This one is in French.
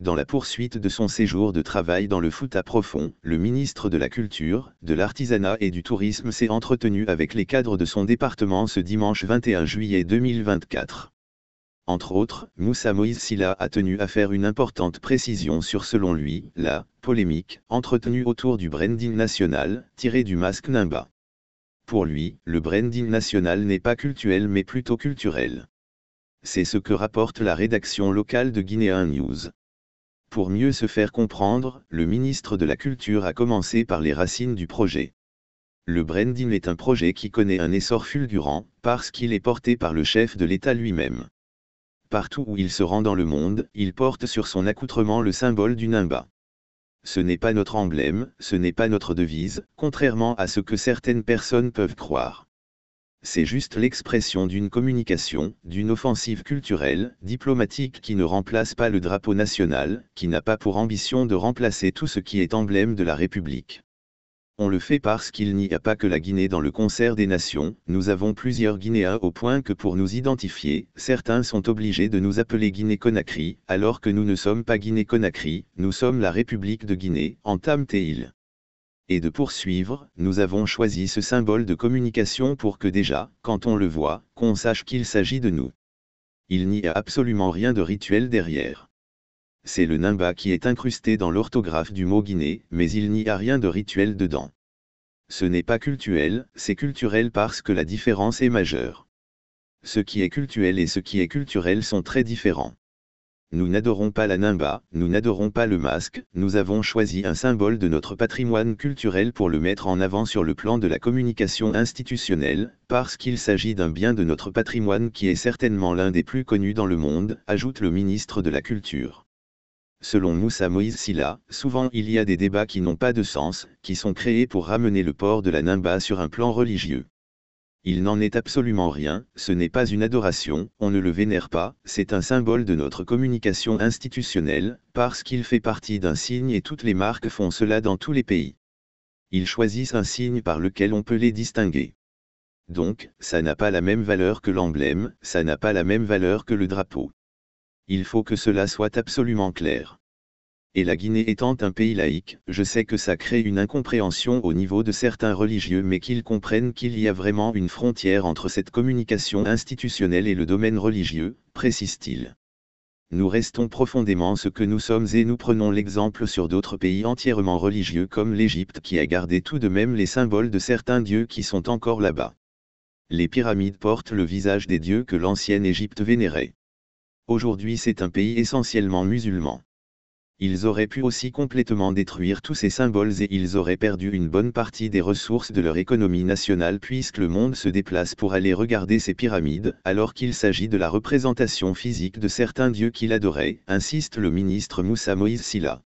Dans la poursuite de son séjour de travail dans le Fouta profond, le ministre de la Culture, de l'Artisanat et du Tourisme s'est entretenu avec les cadres de son département ce dimanche 21 juillet 2024. Entre autres, Moussa Moïse Silla a tenu à faire une importante précision sur selon lui, la polémique entretenue autour du branding national, tiré du masque Nimba. Pour lui, le branding national n'est pas culturel mais plutôt culturel. C'est ce que rapporte la rédaction locale de Guinéen News. Pour mieux se faire comprendre, le ministre de la Culture a commencé par les racines du projet. Le branding est un projet qui connaît un essor fulgurant, parce qu'il est porté par le chef de l'État lui-même. Partout où il se rend dans le monde, il porte sur son accoutrement le symbole du nimba. Ce n'est pas notre emblème, ce n'est pas notre devise, contrairement à ce que certaines personnes peuvent croire c'est juste l'expression d'une communication, d'une offensive culturelle, diplomatique qui ne remplace pas le drapeau national, qui n'a pas pour ambition de remplacer tout ce qui est emblème de la République. On le fait parce qu'il n'y a pas que la Guinée dans le concert des nations, nous avons plusieurs Guinéens au point que pour nous identifier, certains sont obligés de nous appeler Guinée-Conakry, alors que nous ne sommes pas Guinée-Conakry, nous sommes la République de Guinée, en t et de poursuivre, nous avons choisi ce symbole de communication pour que déjà, quand on le voit, qu'on sache qu'il s'agit de nous. Il n'y a absolument rien de rituel derrière. C'est le nimba qui est incrusté dans l'orthographe du mot Guinée, mais il n'y a rien de rituel dedans. Ce n'est pas cultuel, c'est culturel parce que la différence est majeure. Ce qui est cultuel et ce qui est culturel sont très différents nous n'adorons pas la nimba, nous n'adorons pas le masque, nous avons choisi un symbole de notre patrimoine culturel pour le mettre en avant sur le plan de la communication institutionnelle, parce qu'il s'agit d'un bien de notre patrimoine qui est certainement l'un des plus connus dans le monde, ajoute le ministre de la Culture. Selon Moussa Moïse Silla, souvent il y a des débats qui n'ont pas de sens, qui sont créés pour ramener le port de la nimba sur un plan religieux. Il n'en est absolument rien, ce n'est pas une adoration, on ne le vénère pas, c'est un symbole de notre communication institutionnelle, parce qu'il fait partie d'un signe et toutes les marques font cela dans tous les pays. Ils choisissent un signe par lequel on peut les distinguer. Donc, ça n'a pas la même valeur que l'emblème, ça n'a pas la même valeur que le drapeau. Il faut que cela soit absolument clair et la Guinée étant un pays laïque, je sais que ça crée une incompréhension au niveau de certains religieux mais qu'ils comprennent qu'il y a vraiment une frontière entre cette communication institutionnelle et le domaine religieux, précise-t-il. Nous restons profondément ce que nous sommes et nous prenons l'exemple sur d'autres pays entièrement religieux comme l'Égypte qui a gardé tout de même les symboles de certains dieux qui sont encore là-bas. Les pyramides portent le visage des dieux que l'ancienne Égypte vénérait. Aujourd'hui c'est un pays essentiellement musulman ils auraient pu aussi complètement détruire tous ces symboles et ils auraient perdu une bonne partie des ressources de leur économie nationale puisque le monde se déplace pour aller regarder ces pyramides, alors qu'il s'agit de la représentation physique de certains dieux qu'il adorait, insiste le ministre Moussa Moïse Silla.